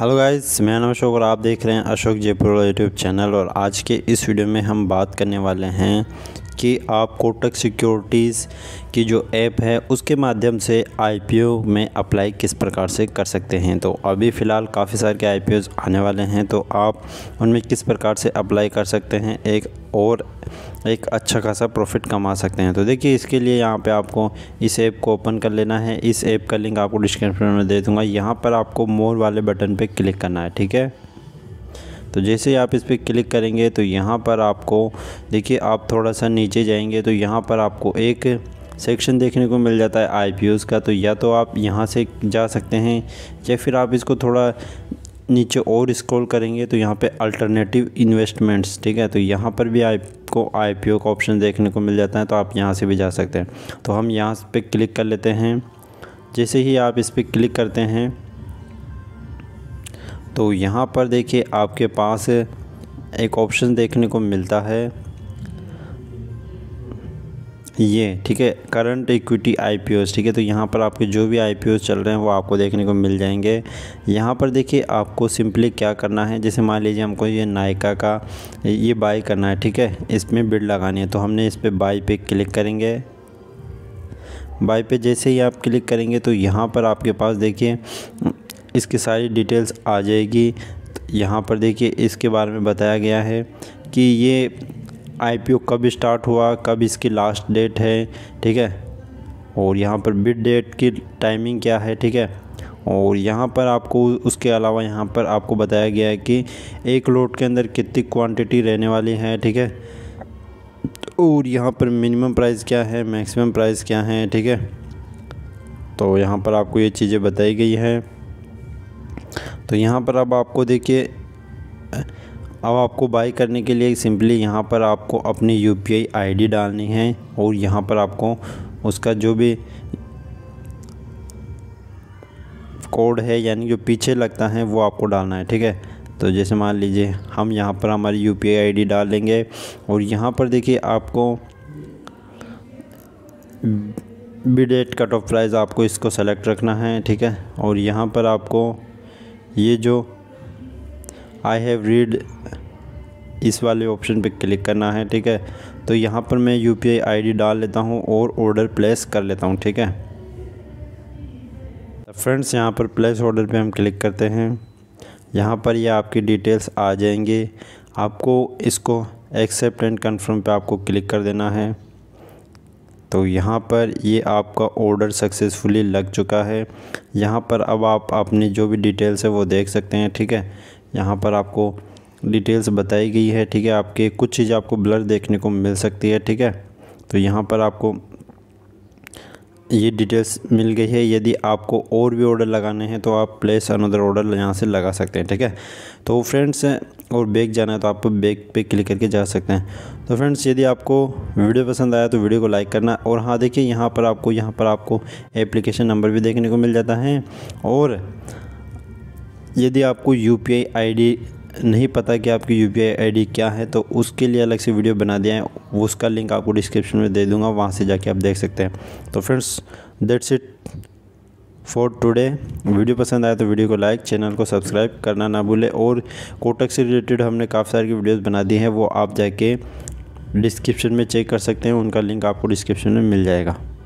hello guys मैं नाम अशोक और आप देख रहे हैं अशोक जयपुर यूट्यूब चैनल और आज के इस वीडियो में हम बात करने वाले हैं कि आप कोटक सिक्योरिटीज़ की जो ऐप है उसके माध्यम से आईपीओ में अप्लाई किस प्रकार से कर सकते हैं तो अभी फ़िलहाल काफ़ी सारे के आई आने वाले हैं तो आप उनमें किस प्रकार से अप्लाई कर सकते हैं एक और एक अच्छा खासा प्रॉफिट कमा सकते हैं तो देखिए इसके लिए यहाँ पे आपको इस ऐप को ओपन कर लेना है इस ऐप का लिंक आपको डिस्क्रिप्शन में दे दूँगा यहाँ पर आपको मोर वाले बटन पर क्लिक करना है ठीक है तो जैसे ही आप इस पर क्लिक करेंगे तो यहाँ पर आपको देखिए आप थोड़ा सा नीचे जाएंगे तो यहाँ पर आपको एक सेक्शन देखने को मिल जाता है आई का तो या तो आप यहाँ से जा सकते हैं या फिर आप इसको थोड़ा नीचे और स्क्रॉल करेंगे तो यहाँ पे अल्टरनेटिव इन्वेस्टमेंट्स ठीक है तो यहाँ पर भी आपको आई पी का ऑप्शन देखने को मिल जाता है तो आप यहाँ से भी जा सकते हैं तो हम यहाँ पे क्लिक कर लेते हैं जैसे ही आप इस पर क्लिक करते हैं तो यहाँ पर देखिए आपके पास एक ऑप्शन देखने को मिलता है ये ठीक है करंट इक्विटी आई ठीक है तो यहाँ पर आपके जो भी आई चल रहे हैं वो आपको देखने को मिल जाएंगे यहाँ पर देखिए आपको सिंपली क्या करना है जैसे मान लीजिए हमको ये नायका का ये बाई करना है ठीक है इसमें बिड लगानी है तो हमने इस पर बाई पे क्लिक करेंगे बाई पे जैसे ही आप क्लिक करेंगे तो यहाँ पर आपके पास देखिए इसकी सारी डिटेल्स आ जाएगी यहाँ पर देखिए इसके बारे में बताया गया है कि ये आई कब स्टार्ट हुआ कब इसकी लास्ट डेट है ठीक है और यहाँ पर बिड डेट की टाइमिंग क्या है ठीक है और यहाँ पर आपको उसके अलावा यहाँ पर आपको बताया गया है कि एक लोट के अंदर कितनी क्वांटिटी रहने वाली है ठीक है और यहाँ पर मिनिमम प्राइस क्या है मैक्सिमम प्राइस क्या है ठीक है तो यहाँ पर आपको ये चीज़ें बताई गई हैं तो यहाँ पर अब आपको देखिए अब आपको बाई करने के लिए सिंपली यहाँ पर आपको अपनी यू पी आई डालनी है और यहाँ पर आपको उसका जो भी कोड है यानी जो पीछे लगता है वो आपको डालना है ठीक है तो जैसे मान लीजिए हम यहाँ पर हमारी यू पी आई डाल लेंगे और यहाँ पर देखिए आपको बिडेट कट ऑफ प्राइस आपको इसको सेलेक्ट रखना है ठीक है और यहाँ पर आपको ये जो आई हैव रीड इस वाले ऑप्शन पे क्लिक करना है ठीक है तो यहाँ पर मैं यू पी आई डाल लेता हूँ और ऑर्डर प्लेस कर लेता हूँ ठीक है फ्रेंड्स तो यहाँ पर प्लेस ऑर्डर पे हम क्लिक करते हैं यहाँ पर ये आपकी डिटेल्स आ जाएंगे आपको इसको एक्सेप्ट एंड कन्फर्म पे आपको क्लिक कर देना है तो यहाँ पर ये आपका ऑर्डर सक्सेसफुली लग चुका है यहाँ पर अब आप अपनी जो भी डिटेल्स है वो देख सकते हैं ठीक है यहाँ पर आपको डिटेल्स बताई गई है ठीक है आपके कुछ चीज़ आपको ब्लर देखने को मिल सकती है ठीक है तो यहाँ पर आपको ये डिटेल्स मिल गई है यदि आपको और भी ऑर्डर लगाने हैं तो आप प्लेस अनदर ऑर्डर यहाँ से लगा सकते हैं ठीक है तो फ्रेंड्स और बैग जाना है तो आप बैग पे क्लिक करके जा सकते हैं तो फ्रेंड्स यदि आपको वीडियो पसंद आया तो वीडियो को लाइक करना और हाँ देखिए यहाँ पर आपको यहाँ पर आपको एप्लीकेशन नंबर भी देखने को मिल जाता है और यदि आपको यू पी नहीं पता कि आपकी यू पी क्या है तो उसके लिए अलग से वीडियो बना दिया है उसका लिंक आपको डिस्क्रिप्शन में दे दूँगा वहाँ से जाके आप देख सकते हैं तो friends that's it for today video पसंद आया तो वीडियो को लाइक चैनल को सब्सक्राइब करना ना भूलें और कोटक से रिलेटेड हमने काफ़ी सारी वीडियोज़ बना दी हैं वो आप जाके डिस्क्रिप्शन में चेक कर सकते हैं उनका लिंक आपको डिस्क्रिप्शन में मिल जाएगा